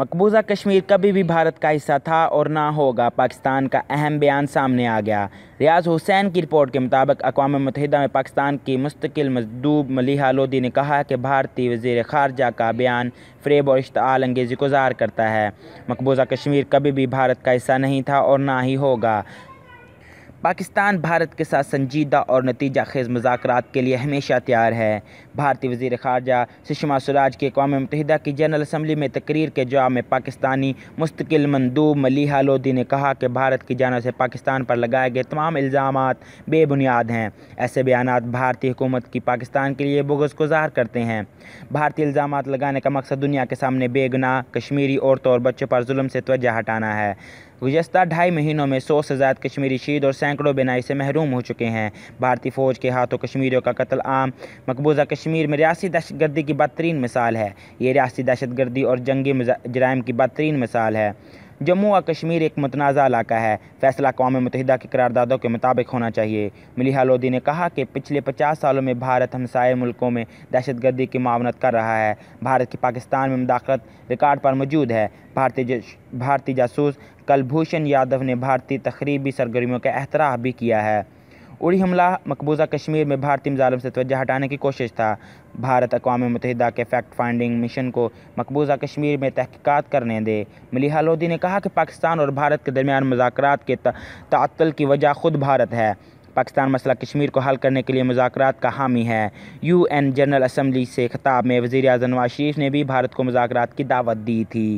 मकबूजा कश्मीर कभी भी भारत का हिस्सा था और ना होगा पाकिस्तान का अहम बयान सामने आ गया रियाज हुसैन की रिपोर्ट के मुताबिक अकवा मतहदा में पाकिस्तान की मुस्तकिल मजदूब मलिहा लोधी ने कहा कि भारतीय वजीर खारजा का बयान फ्रेब और इश्ताल अंगेजी गुजार करता है मकबूजा कश्मीर कभी भी भारत का हिस्सा नहीं था और ना ही होगा पाकिस्तान भारत के साथ संजीदा और नतीजा खेज़ मुजाकर के लिए हमेशा तैयार है भारतीय वजीर खारजा सुषमा स्वराज की अकवा मुतहद की जनरल असम्बली में तकरीर के जवाब में पाकिस्तानी मुस्तकिल मंदूब मलिहा लोधी ने कहा कि भारत की जानव से पाकिस्तान पर लगाए गए तमाम इल्ज़ाम बेबुनियाद हैं ऐसे बयान भारतीय हुकूमत की पाकिस्तान के लिए बुगस को ज़ाहर करते हैं भारतीय इल्ज़ाम लगाने का मकसद दुनिया के सामने बेगुना कश्मीरी औरतों और बच्चों पर जुल्म से तोजह हटाना है गुजशत ढाई महीनों में सौ से ज़्यादा कश्मीरी शहीद और सैकड़ों बिनाई से महरूम हो चुके हैं भारतीय फ़ौज के हाथों कश्मीरियों का कत्ल आम मकबूजा कश्मीर में रियासी दहशतगर्दी की बदतरीन मिसाल है ये रियासी दहशतगर्दी और जंगी जराइम की बदतरीन मिसाल है जम्मू व कश्मीर एक मतनाज़ा इलाका है फैसला कौम मतहदा की करारदादों के मुताबिक होना चाहिए मिलिहा लोधी ने कहा कि पिछले पचास सालों में भारत हमसाये मुल्कों में दहशतगर्दी की मावनत कर रहा है भारत की पाकिस्तान में मुदाखलत रिकॉर्ड पर मौजूद है भारतीय भारतीय जासूस कलभूषण यादव ने भारतीय तकरीबी सरगर्मियों का एहतराफ़ भी किया है उड़ी हमला मकबूजा कश्मीर में भारतीय मजालम से तोजह हटाने की कोशिश था भारत अकवा मुतहदा के फैक्ट फाइंडिंग मिशन को मकबूजा कश्मीर में तहकीकत करने दे मलिहा लोधी ने कहा कि पाकिस्तान और भारत के दरमियान मजाक के तत्ल की वजह खुद भारत है पाकिस्तान मसला कश्मीर को हल करने के लिए मुजाकर का हामी है यू एन जनरल असम्बली से खिताब में वज़ी अजम नवाज शरीफ ने भी भारत को मुजाकर की दावत दी थी